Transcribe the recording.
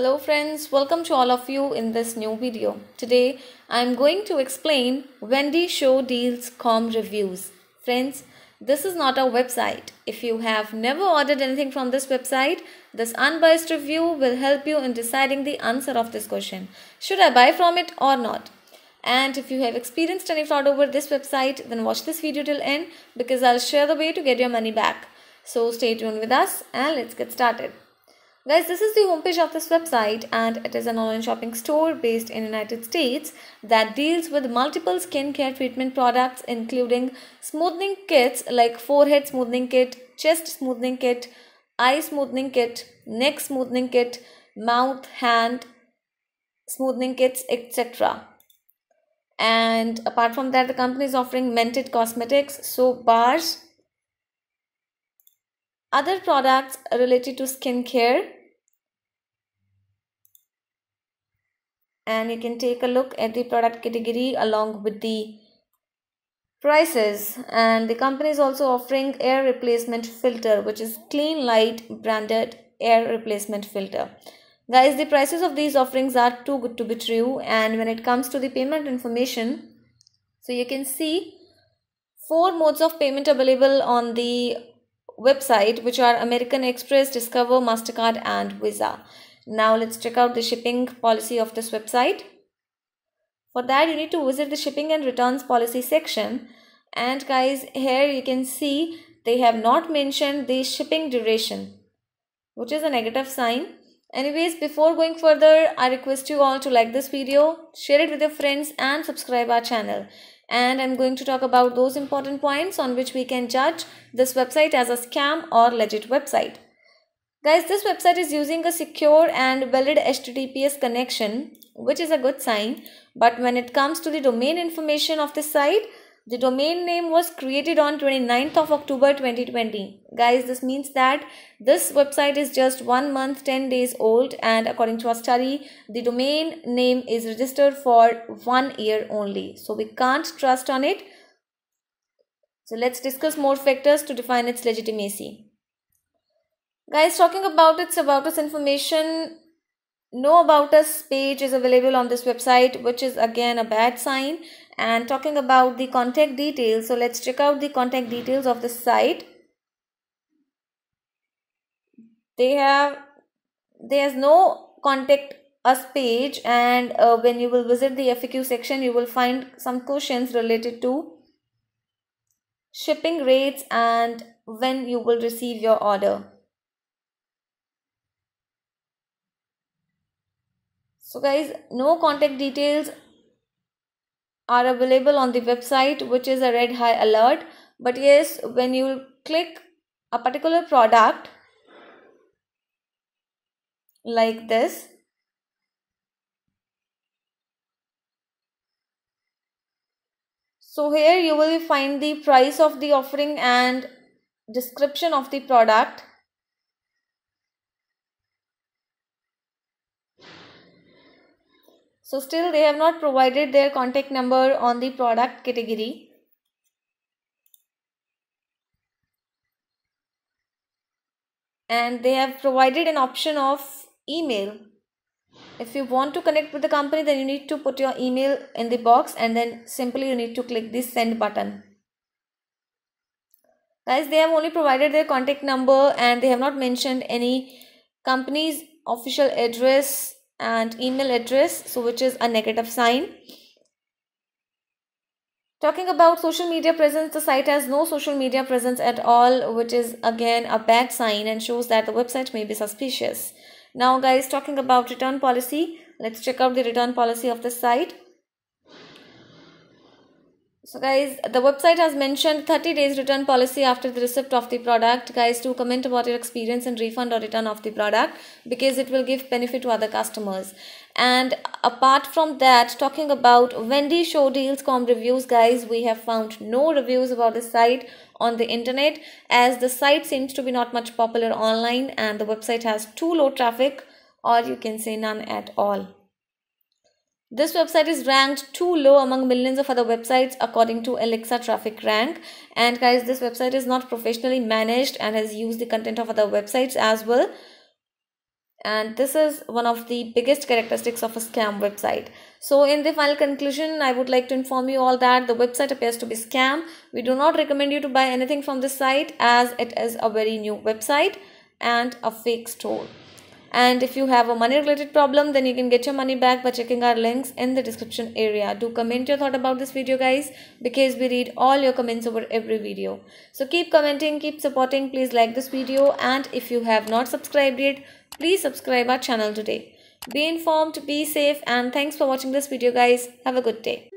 Hello friends, welcome to all of you in this new video. Today I am going to explain Wendy Show Deals Com Reviews. Friends, this is not a website. If you have never ordered anything from this website, this unbiased review will help you in deciding the answer of this question. Should I buy from it or not? And if you have experienced any fraud over this website, then watch this video till end because I'll share the way to get your money back. So stay tuned with us and let's get started. Guys, this is the homepage of this website and it is an online shopping store based in United States that deals with multiple skincare treatment products including smoothing kits like forehead smoothing kit, chest smoothing kit, eye smoothing kit, neck smoothing kit, mouth, hand smoothing kits, etc. And apart from that, the company is offering mented cosmetics, soap bars, other products related to skincare and you can take a look at the product category along with the prices and the company is also offering air replacement filter which is clean light branded air replacement filter guys the prices of these offerings are too good to be true and when it comes to the payment information so you can see four modes of payment available on the website which are American Express, Discover, MasterCard and Visa. Now let's check out the shipping policy of this website. For that you need to visit the shipping and returns policy section and guys here you can see they have not mentioned the shipping duration which is a negative sign. Anyways before going further I request you all to like this video, share it with your friends and subscribe our channel and I'm going to talk about those important points on which we can judge this website as a scam or legit website. Guys, this website is using a secure and valid HTTPS connection, which is a good sign. But when it comes to the domain information of the site, the domain name was created on 29th of October 2020. Guys, this means that this website is just 1 month 10 days old and according to our study, the domain name is registered for 1 year only. So we can't trust on it. So let's discuss more factors to define its legitimacy. Guys, talking about its about us information, know about us page is available on this website, which is again a bad sign and talking about the contact details so let's check out the contact details of the site they have there's no contact us page and uh, when you will visit the FAQ section you will find some questions related to shipping rates and when you will receive your order. So guys no contact details are available on the website which is a red high alert but yes when you click a particular product like this so here you will find the price of the offering and description of the product So still they have not provided their contact number on the product category. And they have provided an option of email. If you want to connect with the company then you need to put your email in the box and then simply you need to click the send button. Guys they have only provided their contact number and they have not mentioned any company's official address and email address so which is a negative sign talking about social media presence the site has no social media presence at all which is again a bad sign and shows that the website may be suspicious now guys talking about return policy let's check out the return policy of the site so guys, the website has mentioned 30 days return policy after the receipt of the product. Guys, do comment about your experience and refund or return of the product because it will give benefit to other customers. And apart from that, talking about Wendy show deals com reviews, guys, we have found no reviews about the site on the internet as the site seems to be not much popular online and the website has too low traffic or you can say none at all. This website is ranked too low among millions of other websites according to Alexa Traffic Rank. And guys, this website is not professionally managed and has used the content of other websites as well. And this is one of the biggest characteristics of a scam website. So in the final conclusion, I would like to inform you all that the website appears to be scam. We do not recommend you to buy anything from this site as it is a very new website and a fake store and if you have a money related problem then you can get your money back by checking our links in the description area do comment your thought about this video guys because we read all your comments over every video so keep commenting keep supporting please like this video and if you have not subscribed yet please subscribe our channel today be informed be safe and thanks for watching this video guys have a good day